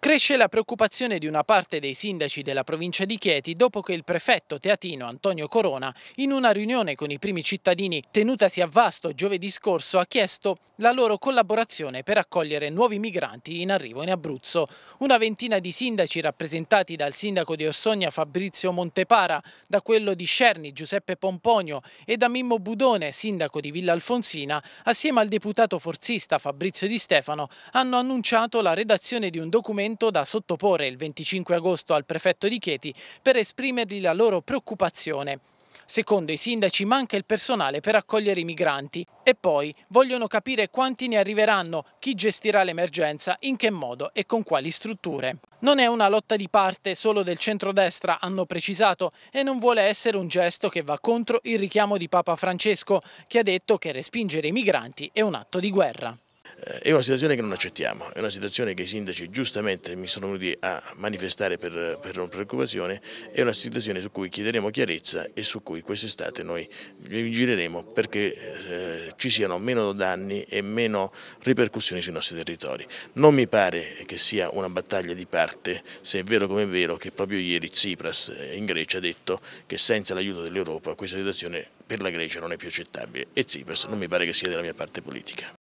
Cresce la preoccupazione di una parte dei sindaci della provincia di Chieti dopo che il prefetto teatino Antonio Corona, in una riunione con i primi cittadini tenutasi a Vasto giovedì scorso, ha chiesto la loro collaborazione per accogliere nuovi migranti in arrivo in Abruzzo. Una ventina di sindaci rappresentati dal sindaco di Orsogna Fabrizio Montepara, da quello di Cerni Giuseppe Pomponio e da Mimmo Budone, sindaco di Villa Alfonsina, assieme al deputato forzista Fabrizio Di Stefano, hanno annunciato la redazione di un documento documento da sottoporre il 25 agosto al prefetto di Chieti per esprimergli la loro preoccupazione. Secondo i sindaci manca il personale per accogliere i migranti e poi vogliono capire quanti ne arriveranno, chi gestirà l'emergenza, in che modo e con quali strutture. Non è una lotta di parte solo del centrodestra, hanno precisato, e non vuole essere un gesto che va contro il richiamo di Papa Francesco, che ha detto che respingere i migranti è un atto di guerra. Eh, è una situazione che non accettiamo, è una situazione che i sindaci giustamente mi sono venuti a manifestare per, per una preoccupazione, è una situazione su cui chiederemo chiarezza e su cui quest'estate noi vigileremo perché eh, ci siano meno danni e meno ripercussioni sui nostri territori. Non mi pare che sia una battaglia di parte, se è vero come è vero che proprio ieri Tsipras eh, in Grecia ha detto che senza l'aiuto dell'Europa questa situazione per la Grecia non è più accettabile e Tsipras non mi pare che sia della mia parte politica.